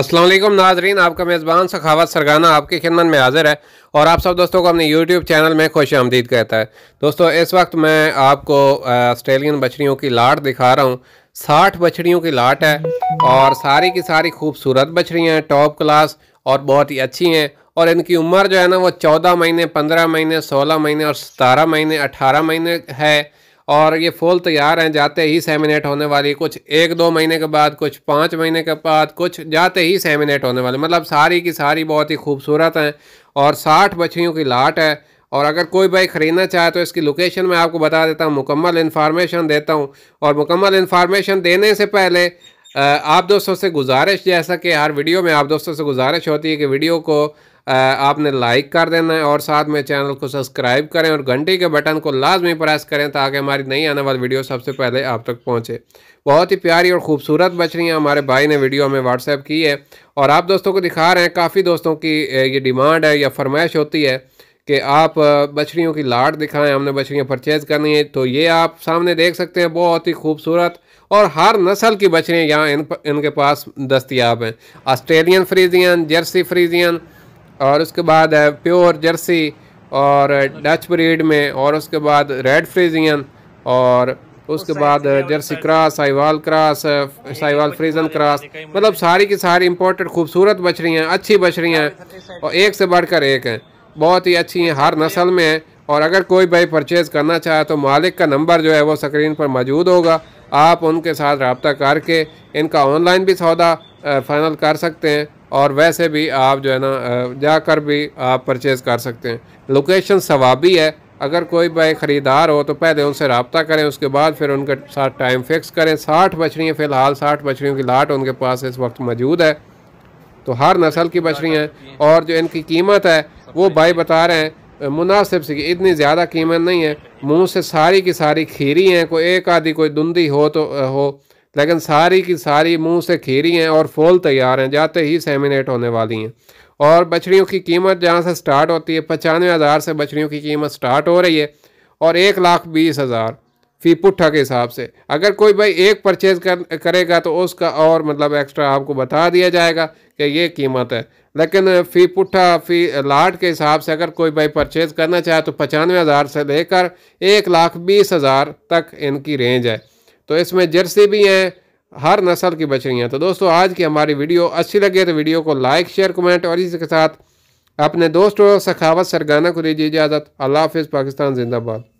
असलम नाजरीन आपका मेज़बान सखावत सरगाना आपके खिदमत में हाजिर है और आप सब दोस्तों को अपने यूट्यूब चैनल में खुश आमदीद कहता है दोस्तों इस वक्त मैं आपको ऑस्ट्रेलियन बछड़ियों की लाट दिखा रहा हूँ साठ बछड़ियों की लाट है और सारी की सारी खूबसूरत बछड़ियाँ हैं टॉप क्लास और बहुत ही अच्छी हैं और इनकी उम्र जो है ना वो चौदह महीने पंद्रह महीने सोलह महीने और सतारह महीने अठारह महीने है और ये फूल तैयार हैं जाते ही सेमिनेट होने वाली कुछ एक दो महीने के बाद कुछ पाँच महीने के बाद कुछ जाते ही सेमिनेट होने वाले मतलब सारी की सारी बहुत ही खूबसूरत हैं और साठ बछियों की लाट है और अगर कोई भाई ख़रीदना चाहे तो इसकी लोकेशन मैं आपको बता देता हूँ मुकम्मल इन्फॉर्मेशन देता हूँ और मुकम्मल इन्फॉर्मेशन देने से पहले आप दोस्तों से गुजारिश जैसा कि हर वीडियो में आप दोस्तों से गुजारिश होती है कि वीडियो को आपने लाइक कर देना है और साथ में चैनल को सब्सक्राइब करें और घंटी के बटन को लाजमी प्रेस करें ताकि हमारी नई आने वाली वीडियो सबसे पहले आप तक पहुँचे बहुत ही प्यारी और खूबसूरत बछड़ियाँ हमारे भाई ने वीडियो हमें व्हाट्सएप की है और आप दोस्तों को दिखा रहे हैं काफ़ी दोस्तों की ये डिमांड है या फरमाइश होती है कि आप बछड़ियों की लाट दिखाएं हमने बछड़ियाँ परचेज़ करनी है तो ये आप सामने देख सकते हैं बहुत ही खूबसूरत और हर नस्ल की बछड़ियाँ यहाँ इन इनके पास दस्तियाब हैं ऑस्ट्रेलियन फ्रीजियन जर्सी फ्रीजियन और उसके बाद है प्योर जर्सी और डच ब्रीड में और उसके बाद रेड फ्रीजियन और उसके बाद Jersey cross Sahiwal cross Sahiwal Friesian cross मतलब सारी की सारी इम्पोर्टेड खूबसूरत बछड़ियाँ अच्छी बछड़ियाँ और एक से बढ़कर एक हैं बहुत ही अच्छी हैं हर नस्ल में हैं और अगर कोई भाई परचेज़ करना चाहे तो मालिक का नंबर जो है वो स्क्रीन पर मौजूद होगा आप उनके साथ रबता करके इनका ऑनलाइन भी सौदा फाइनल कर सकते हैं और वैसे भी आप जो है ना जाकर भी आप परचेज़ कर सकते हैं लोकेशन सवाबी है अगर कोई भाई ख़रीदार हो तो पहले उनसे रबता करें उसके बाद फिर उनके साथ टाइम फिक्स करें साठ बछड़ियाँ फ़िलहाल साठ बछड़ियों की लाट उनके पास इस वक्त मौजूद है तो हर नस्ल की बछड़ियाँ हैं और जो इनकी कीमत है वो भाई बता रहे हैं मुनासिब सी इतनी ज़्यादा कीमत नहीं है मुंह से सारी की सारी खीरी हैं कोई एक आधी कोई दुंदी हो तो हो लेकिन सारी की सारी मुंह से खीरी हैं और फूल तैयार हैं जाते ही सेमिनेट होने वाली हैं और बछड़ियों की कीमत जहाँ से स्टार्ट होती है पचानवे हज़ार से बछड़ियों की कीमत स्टार्ट हो रही है और एक लाख बीस हज़ार फी पुट्ठा के हिसाब से अगर कोई भाई एक परचेज कर करेगा तो उसका और मतलब एक्स्ट्रा आपको बता दिया जाएगा कि ये कीमत है लेकिन फ़ी पुट्ठा फ़ी लाट के हिसाब से अगर कोई भाई परचेज़ करना चाहे तो पचानवे हज़ार से लेकर एक लाख बीस हज़ार तक इनकी रेंज है तो इसमें जर्सी भी हैं हर नस्ल की बछड़ियाँ तो दोस्तों आज की हमारी वीडियो अच्छी लगे तो वीडियो को लाइक शेयर कमेंट और इसके साथ अपने दोस्तों सखावत सरगाना को दीजिए इजाज़त अल्लाह हाफिज़ पाकिस्तान जिंदाबाद